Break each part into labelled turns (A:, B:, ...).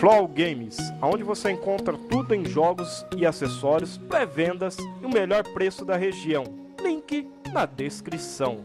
A: Flow Games, onde você encontra tudo em jogos e acessórios, pré-vendas e o melhor preço da região. Link na descrição.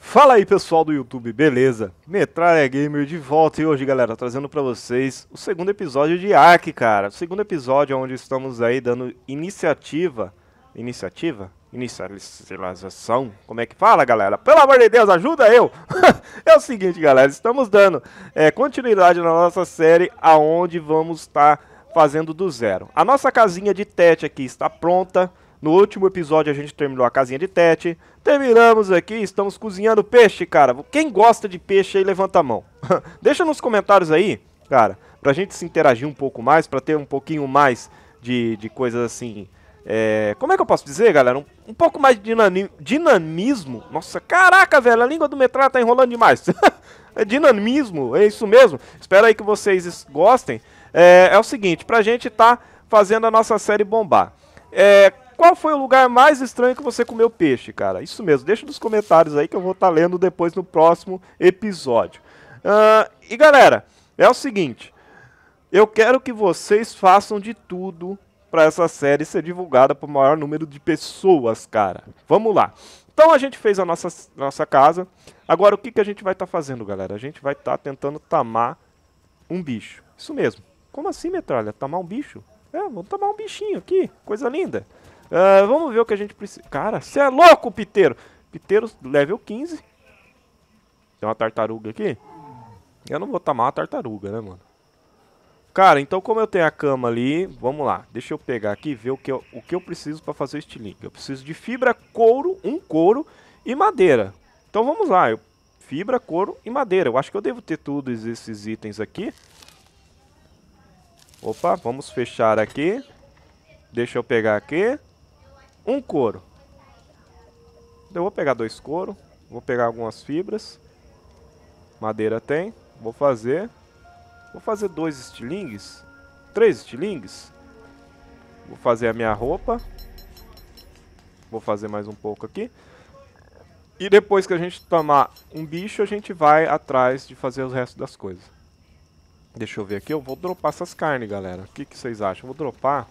A: Fala aí pessoal do YouTube, beleza? Metralha Gamer de volta e hoje, galera, trazendo para vocês o segundo episódio de Ark, cara. O segundo episódio onde estamos aí dando iniciativa, iniciativa inicialização. Como é que fala, galera? Pelo amor de Deus, ajuda eu! é o seguinte, galera, estamos dando é, continuidade na nossa série aonde vamos estar tá fazendo do zero. A nossa casinha de tete aqui está pronta. No último episódio a gente terminou a casinha de tete. Terminamos aqui, estamos cozinhando peixe, cara. Quem gosta de peixe aí, levanta a mão. Deixa nos comentários aí, cara, pra gente se interagir um pouco mais, pra ter um pouquinho mais de, de coisas assim é, como é que eu posso dizer, galera? Um, um pouco mais de dinamismo. Nossa, caraca, velho, a língua do metrô tá enrolando demais. é dinamismo, é isso mesmo. Espero aí que vocês gostem. É, é o seguinte, pra gente tá fazendo a nossa série bombar. É, qual foi o lugar mais estranho que você comeu peixe, cara? Isso mesmo, deixa nos comentários aí que eu vou estar tá lendo depois no próximo episódio. Uh, e galera, é o seguinte, eu quero que vocês façam de tudo para essa série ser divulgada para o maior número de pessoas, cara. Vamos lá. Então a gente fez a nossa, nossa casa. Agora o que, que a gente vai estar tá fazendo, galera? A gente vai estar tá tentando tamar um bicho. Isso mesmo. Como assim, metralha? Tamar um bicho? É, vamos tamar um bichinho aqui. Coisa linda. Uh, vamos ver o que a gente precisa. Cara, você é louco, Piteiro! Piteiro, level 15. Tem uma tartaruga aqui. Eu não vou tamar uma tartaruga, né, mano? Cara, então como eu tenho a cama ali, vamos lá. Deixa eu pegar aqui e ver o que eu, o que eu preciso para fazer o estilingue. Eu preciso de fibra, couro, um couro e madeira. Então vamos lá, eu, fibra, couro e madeira. Eu acho que eu devo ter todos esses itens aqui. Opa, vamos fechar aqui. Deixa eu pegar aqui. Um couro. Então eu vou pegar dois couro. Vou pegar algumas fibras. Madeira tem. Vou fazer. Vou fazer dois estilingues. Três estilingues. Vou fazer a minha roupa. Vou fazer mais um pouco aqui. E depois que a gente tomar um bicho, a gente vai atrás de fazer os restos das coisas. Deixa eu ver aqui. Eu vou dropar essas carnes, galera. O que, que vocês acham? Eu vou dropar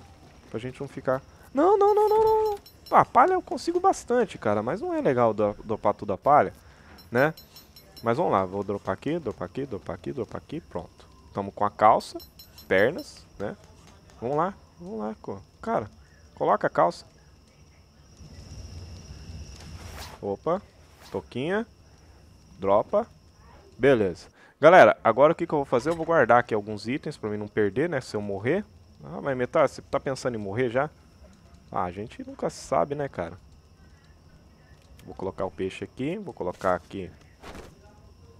A: pra gente não ficar... Não, não, não, não, não. Ah, palha eu consigo bastante, cara. Mas não é legal dropar tudo a palha, né? Mas vamos lá. Vou dropar aqui, dropar aqui, dropar aqui, dropar aqui. Pronto. Tamo com a calça, pernas, né? Vamos lá, vamos lá, cara. Coloca a calça. Opa, toquinha, dropa, beleza. Galera, agora o que, que eu vou fazer? Eu vou guardar aqui alguns itens pra mim não perder, né? Se eu morrer. Ah, mas metade, você tá pensando em morrer já? Ah, a gente nunca sabe, né, cara? Vou colocar o peixe aqui, vou colocar aqui.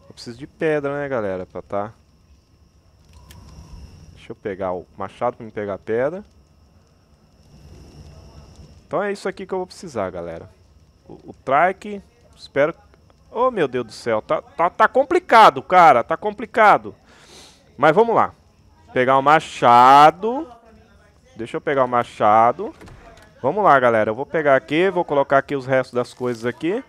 A: Eu preciso de pedra, né, galera, pra tá Deixa eu pegar o machado pra me pegar a pedra. Então é isso aqui que eu vou precisar, galera. O, o trike, espero... Oh, meu Deus do céu, tá, tá, tá complicado, cara, tá complicado. Mas vamos lá. Pegar o machado. Deixa eu pegar o machado. Vamos lá, galera. Eu vou pegar aqui, vou colocar aqui os restos das coisas aqui.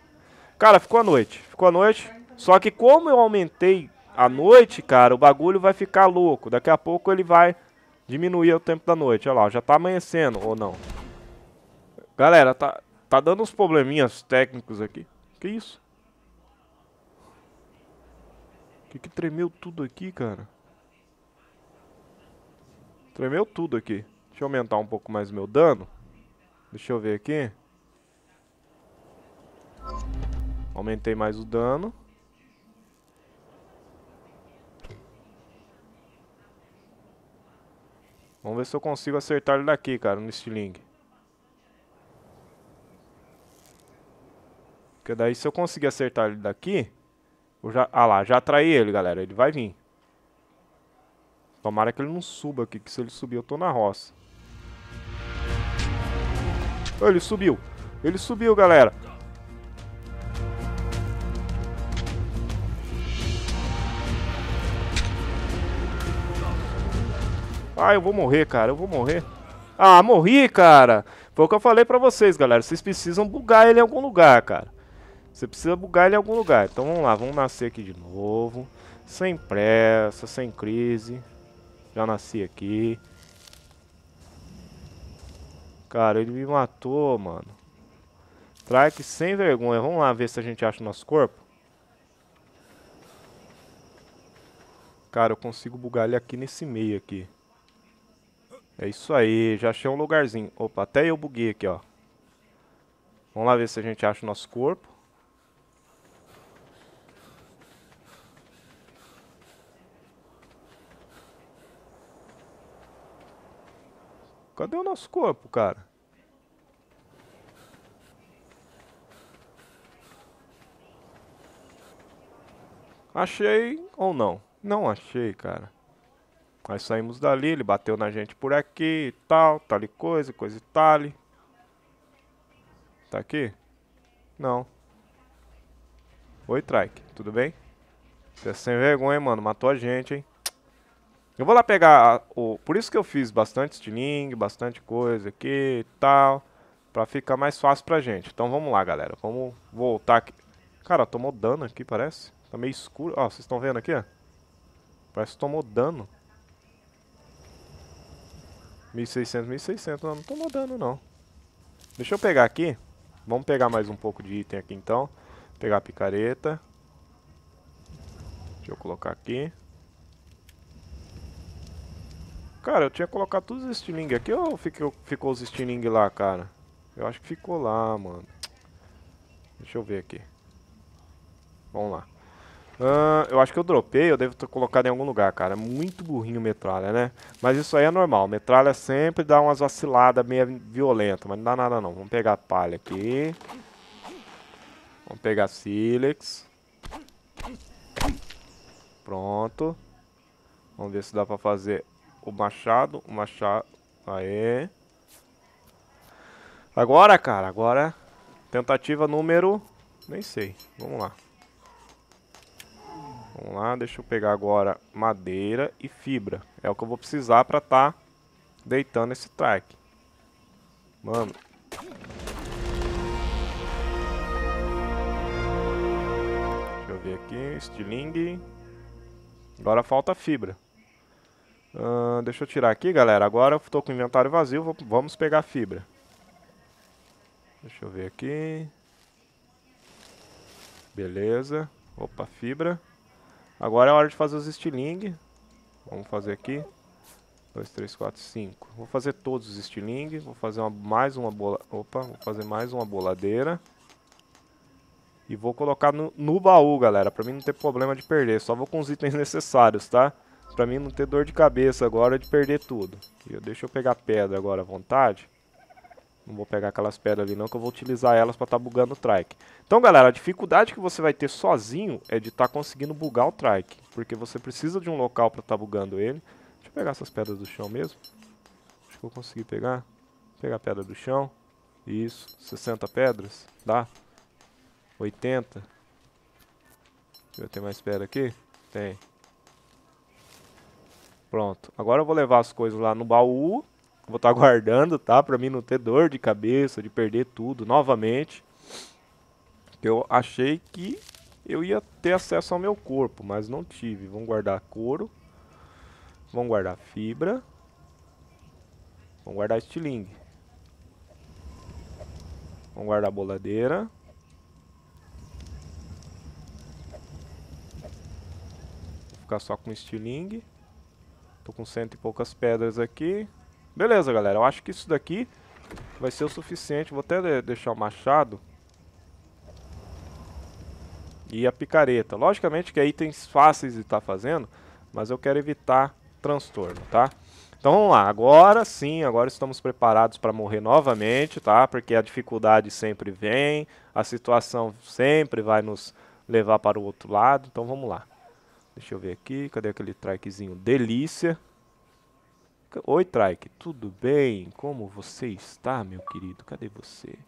A: Cara, ficou a noite. Ficou a noite. Só que como eu aumentei à noite, cara, o bagulho vai ficar louco. Daqui a pouco ele vai diminuir o tempo da noite. Olha lá, já tá amanhecendo ou não. Galera, tá, tá dando uns probleminhas técnicos aqui. Que isso? Que que tremeu tudo aqui, cara? Tremeu tudo aqui. Deixa eu aumentar um pouco mais meu dano. Deixa eu ver aqui. Aumentei mais o dano. Vamos ver se eu consigo acertar ele daqui, cara, no estilingue. Porque daí se eu conseguir acertar ele daqui... Eu já, ah lá, já atraí ele, galera. Ele vai vir. Tomara que ele não suba aqui, que se ele subir eu tô na roça. Ele subiu. Ele subiu, galera. Ah, eu vou morrer, cara, eu vou morrer. Ah, morri, cara. Foi o que eu falei pra vocês, galera. Vocês precisam bugar ele em algum lugar, cara. Você precisa bugar ele em algum lugar. Então vamos lá, vamos nascer aqui de novo. Sem pressa, sem crise. Já nasci aqui. Cara, ele me matou, mano. Trike sem vergonha. Vamos lá ver se a gente acha o nosso corpo. Cara, eu consigo bugar ele aqui nesse meio aqui. É isso aí, já achei um lugarzinho. Opa, até eu buguei aqui, ó. Vamos lá ver se a gente acha o nosso corpo. Cadê o nosso corpo, cara? Achei ou não? Não achei, cara. Nós saímos dali, ele bateu na gente por aqui e tal, tal e coisa, coisa e tal. Tá aqui? Não. Oi, Trike, tudo bem? Você é sem vergonha, hein, mano, matou a gente, hein? Eu vou lá pegar o... Por isso que eu fiz bastante estilingue, bastante coisa aqui e tal. Pra ficar mais fácil pra gente. Então vamos lá, galera. Vamos voltar aqui. Cara, tomou dano aqui, parece. Tá meio escuro. Ó, vocês estão vendo aqui, ó? Parece que tomou dano. 1600, 1600. Não, não tô mudando, não. Deixa eu pegar aqui. Vamos pegar mais um pouco de item aqui, então. Pegar a picareta. Deixa eu colocar aqui. Cara, eu tinha colocado todos os estilingues aqui ou ficou, ficou os estilingues lá, cara? Eu acho que ficou lá, mano. Deixa eu ver aqui. Vamos lá. Uh, eu acho que eu dropei, eu devo ter colocado em algum lugar, cara. Muito burrinho metralha, né? Mas isso aí é normal. Metralha sempre dá umas vaciladas meio violentas, mas não dá nada não. Vamos pegar a palha aqui. Vamos pegar Silex. Pronto. Vamos ver se dá pra fazer o machado. O machado. Aê. Agora, cara, agora. Tentativa número... Nem sei. Vamos lá. Vamos lá, deixa eu pegar agora madeira e fibra. É o que eu vou precisar para tá deitando esse track. Mano. Deixa eu ver aqui, estilingue. Agora falta fibra. Uh, deixa eu tirar aqui, galera. Agora eu estou com o inventário vazio, vamos pegar fibra. Deixa eu ver aqui. Beleza. Opa, fibra. Agora é hora de fazer os estilingue. Vamos fazer aqui. 2, 3, 4, 5. Vou fazer todos os estilingue. Vou fazer uma, mais uma bola... Opa, vou fazer mais uma boladeira. E vou colocar no, no baú, galera. Pra mim não ter problema de perder. Só vou com os itens necessários, tá? Pra mim não ter dor de cabeça agora de perder tudo. E eu, deixa eu pegar pedra agora à vontade. Não vou pegar aquelas pedras ali não, que eu vou utilizar elas para estar tá bugando o trike. Então, galera, a dificuldade que você vai ter sozinho é de estar tá conseguindo bugar o trike. Porque você precisa de um local para estar tá bugando ele. Deixa eu pegar essas pedras do chão mesmo. Acho que eu consegui pegar. pegar a pedra do chão. Isso, 60 pedras. Dá. 80. Deixa eu ter mais pedra aqui. Tem. Pronto. Agora eu vou levar as coisas lá no baú vou estar tá guardando, tá? Para mim não ter dor de cabeça, de perder tudo novamente. Eu achei que eu ia ter acesso ao meu corpo, mas não tive. Vamos guardar couro. Vamos guardar fibra. Vamos guardar estilingue. Vamos guardar boladeira. Vou ficar só com estilingue. Tô com cento e poucas pedras aqui. Beleza, galera. Eu acho que isso daqui vai ser o suficiente. Vou até deixar o machado. E a picareta. Logicamente que é itens fáceis de estar tá fazendo, mas eu quero evitar transtorno, tá? Então vamos lá, agora sim, agora estamos preparados para morrer novamente, tá? Porque a dificuldade sempre vem, a situação sempre vai nos levar para o outro lado, então vamos lá. Deixa eu ver aqui, cadê aquele trikezinho delícia? Oi, Trike, tudo bem? Como você está, meu querido? Cadê você?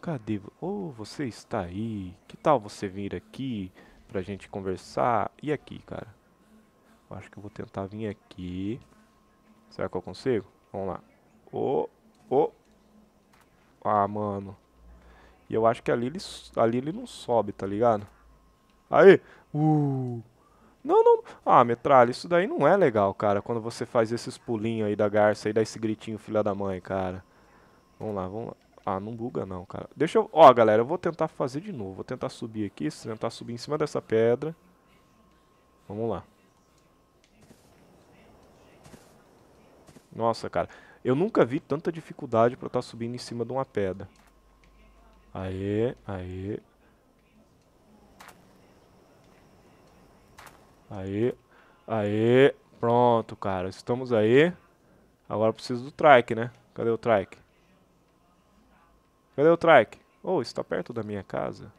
A: Cadê você? Oh, você está aí. Que tal você vir aqui pra gente conversar? E aqui, cara? Eu acho que eu vou tentar vir aqui. Será que eu consigo? Vamos lá. oh, Oh. Ah, mano. E eu acho que ali ele, ali ele não sobe, tá ligado? Aí! Uh! Não, não. Ah, metralha, isso daí não é legal, cara. Quando você faz esses pulinhos aí da garça e dá esse gritinho, filha da mãe, cara. Vamos lá, vamos lá. Ah, não buga não, cara. Deixa eu... Ó, galera, eu vou tentar fazer de novo. Vou tentar subir aqui, tentar subir em cima dessa pedra. Vamos lá. Nossa, cara. Eu nunca vi tanta dificuldade pra estar tá subindo em cima de uma pedra. Aê, aê, Aí, aí, pronto, cara. Estamos aí. Agora preciso do trike, né? Cadê o trike? Cadê o trike? Oh, está perto da minha casa.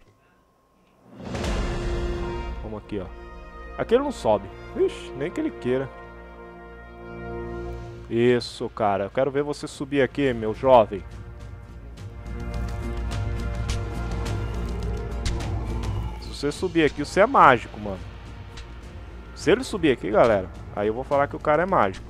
A: Vamos aqui, ó. Aqui ele não sobe. Ixi, nem que ele queira. Isso, cara. Eu quero ver você subir aqui, meu jovem. Se você subir aqui, você é mágico, mano. Se ele subir aqui, galera, aí eu vou falar que o cara é mágico.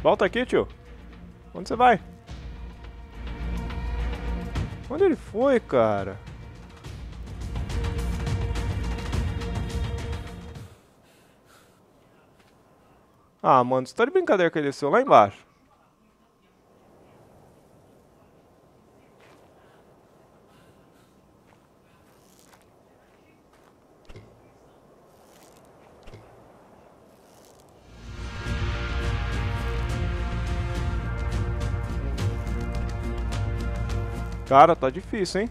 A: Volta aqui, tio. Onde você vai? Onde ele foi, cara? Ah, mano, você tá de brincadeira que ele desceu assim, lá embaixo. Cara, tá difícil, hein?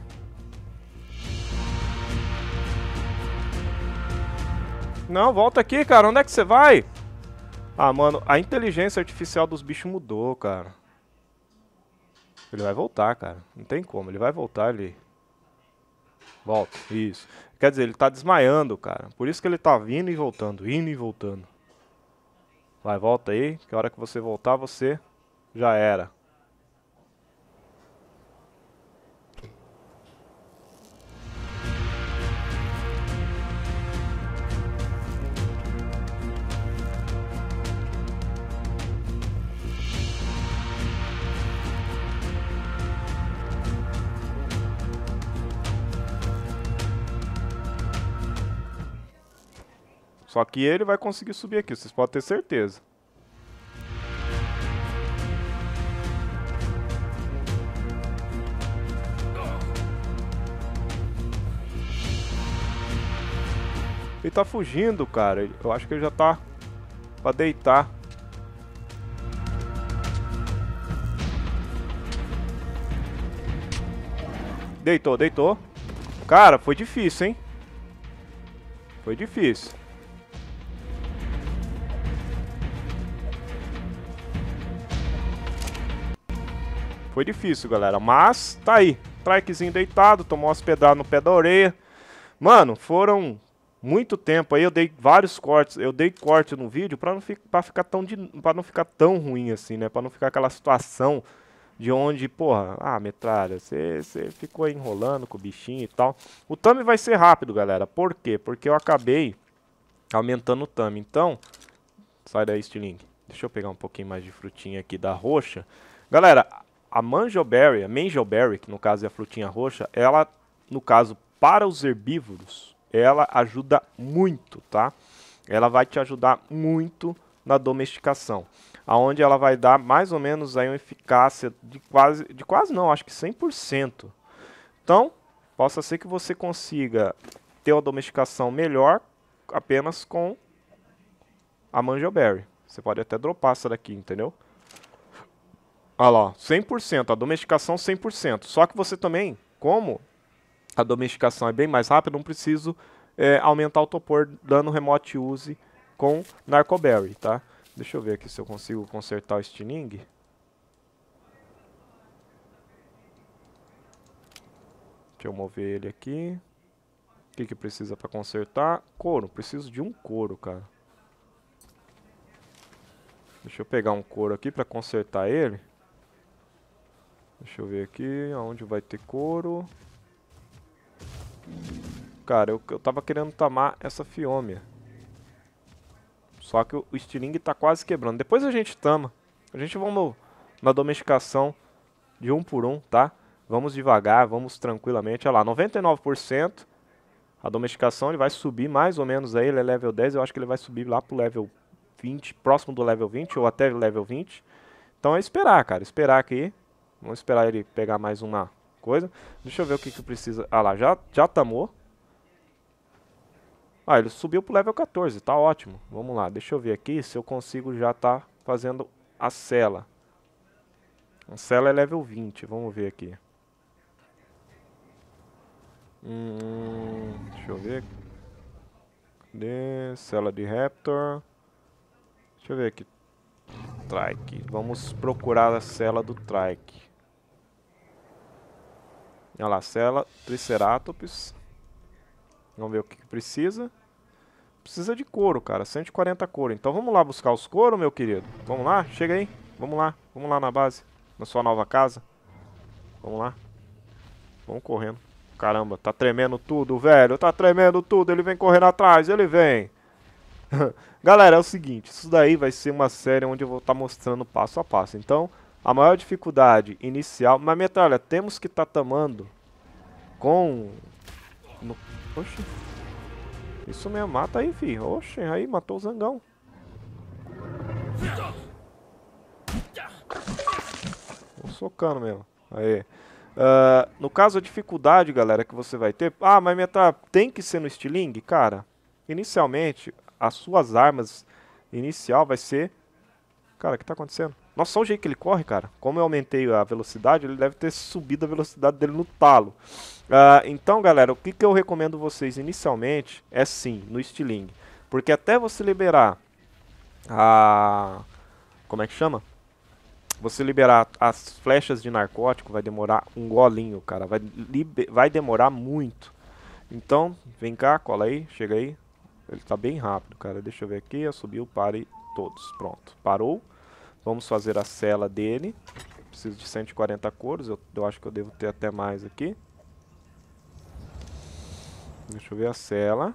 A: Não, volta aqui, cara. Onde é que você vai? Ah, mano, a inteligência artificial dos bichos mudou, cara. Ele vai voltar, cara. Não tem como, ele vai voltar, ali. Volta, isso. Quer dizer, ele tá desmaiando, cara. Por isso que ele tá vindo e voltando, indo e voltando. Vai, volta aí, que a hora que você voltar, você já era. Só que ele vai conseguir subir aqui, vocês podem ter certeza. Ele tá fugindo, cara. Eu acho que ele já tá pra deitar. Deitou, deitou. Cara, foi difícil, hein? Foi difícil. Foi difícil, galera. Mas tá aí. Trikezinho deitado, tomou hospedado no pé da orelha. Mano, foram muito tempo aí. Eu dei vários cortes. Eu dei corte no vídeo pra não, fi pra ficar, tão de, pra não ficar tão ruim assim, né? Pra não ficar aquela situação de onde, porra, ah, metralha, você ficou enrolando com o bichinho e tal. O thumb vai ser rápido, galera. Por quê? Porque eu acabei aumentando o thumb. Então, sai daí, Stiling. Deixa eu pegar um pouquinho mais de frutinha aqui da roxa. Galera, a mangioberry, a mangioberry, que no caso é a frutinha roxa, ela, no caso, para os herbívoros, ela ajuda muito, tá? Ela vai te ajudar muito na domesticação, aonde ela vai dar mais ou menos aí uma eficácia de quase, de quase não, acho que 100%. Então, possa ser que você consiga ter uma domesticação melhor apenas com a mangioberry. Você pode até dropar essa daqui, entendeu? Olha lá, 100%, a domesticação 100%. Só que você também, como a domesticação é bem mais rápida, não preciso é, aumentar o topor dando remote use com Narcoberry, tá? Deixa eu ver aqui se eu consigo consertar o Stiling. Deixa eu mover ele aqui. O que, que precisa para consertar? Couro. Preciso de um couro, cara. Deixa eu pegar um couro aqui para consertar ele. Deixa eu ver aqui, aonde vai ter couro. Cara, eu, eu tava querendo tamar essa fiômia. Só que o, o estilingue tá quase quebrando. Depois a gente tama. A gente vamos na domesticação de um por um, tá? Vamos devagar, vamos tranquilamente. Olha lá, 99%. A domesticação ele vai subir mais ou menos aí, ele é level 10, eu acho que ele vai subir lá pro level 20, próximo do level 20 ou até level 20. Então é esperar, cara, esperar aqui. Vamos esperar ele pegar mais uma coisa. Deixa eu ver o que que precisa. Ah lá, já, já tamou. Ah, ele subiu pro level 14, tá ótimo. Vamos lá, deixa eu ver aqui se eu consigo já tá fazendo a cela. A cela é level 20, vamos ver aqui. Hum, deixa eu ver. De cela de Raptor. Deixa eu ver aqui. Trike. Vamos procurar a cela do Trike. Olha lá, cela, Triceratops. Vamos ver o que, que precisa. Precisa de couro, cara. 140 couro. Então vamos lá buscar os couro, meu querido. Vamos lá? Chega aí. Vamos lá. Vamos lá na base. Na sua nova casa. Vamos lá. Vamos correndo. Caramba, tá tremendo tudo, velho. Tá tremendo tudo. Ele vem correndo atrás. Ele vem. Galera, é o seguinte. Isso daí vai ser uma série onde eu vou estar tá mostrando passo a passo. Então, a maior dificuldade inicial... Mas, Metralha, temos que estar tá tamando com... No... Oxi. Isso mesmo, mata aí, filho. Oxi, aí, matou o zangão. Vou socando mesmo. Aí. Uh, no caso, a dificuldade, galera, que você vai ter... Ah, mas Metralha, tem que ser no stiling, Cara, inicialmente, as suas armas inicial vai ser... Cara, o que tá acontecendo? Nossa, só o jeito que ele corre, cara. Como eu aumentei a velocidade, ele deve ter subido a velocidade dele no talo. Uh, então, galera, o que, que eu recomendo vocês inicialmente é sim, no Stiling. Porque até você liberar a... Como é que chama? Você liberar as flechas de narcótico vai demorar um golinho, cara. Vai, liber... vai demorar muito. Então, vem cá, cola aí, chega aí. Ele tá bem rápido, cara. Deixa eu ver aqui. Subiu, pare todos. Pronto, parou. Vamos fazer a cela dele. preciso de 140 cores. eu, eu acho que eu devo ter até mais aqui. Deixa eu ver a cela.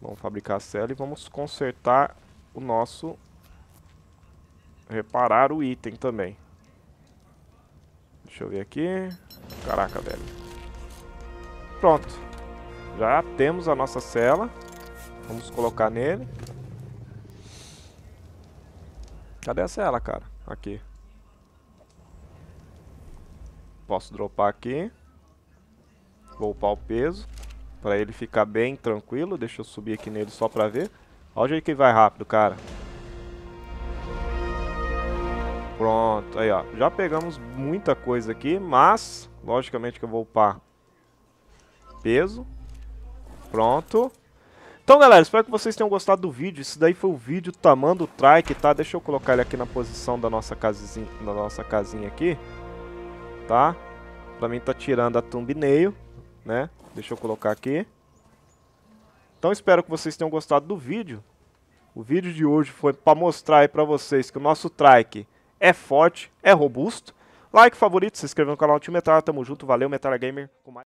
A: Vamos fabricar a cela e vamos consertar o nosso... Reparar o item também. Deixa eu ver aqui. Caraca, velho. Pronto. Já temos a nossa cela. Vamos colocar nele. Cadê essa ela, cara? Aqui. Posso dropar aqui. Vou upar o peso. Pra ele ficar bem tranquilo. Deixa eu subir aqui nele só pra ver. Olha o jeito que vai rápido, cara. Pronto. Aí, ó. Já pegamos muita coisa aqui, mas... Logicamente que eu vou upar peso. Pronto. Então, galera, espero que vocês tenham gostado do vídeo. Isso daí foi o vídeo tamando o trike, tá? Deixa eu colocar ele aqui na posição da nossa casinha, da nossa casinha aqui, tá? Pra mim tá tirando a thumbnail, né? Deixa eu colocar aqui. Então, espero que vocês tenham gostado do vídeo. O vídeo de hoje foi para mostrar aí pra vocês que o nosso trike é forte, é robusto. Like, favorito, se inscreva no canal Tio Metal. Tamo junto, valeu, Metal Gamer.